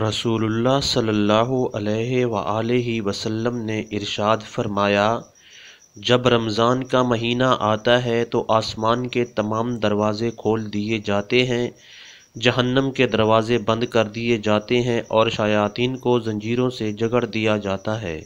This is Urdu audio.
رسول اللہ صلی اللہ علیہ و وسلم نے ارشاد فرمایا جب رمضان کا مہینہ آتا ہے تو آسمان کے تمام دروازے کھول دیے جاتے ہیں جہنم کے دروازے بند کر دیے جاتے ہیں اور شیاطین کو زنجیروں سے جگڑ دیا جاتا ہے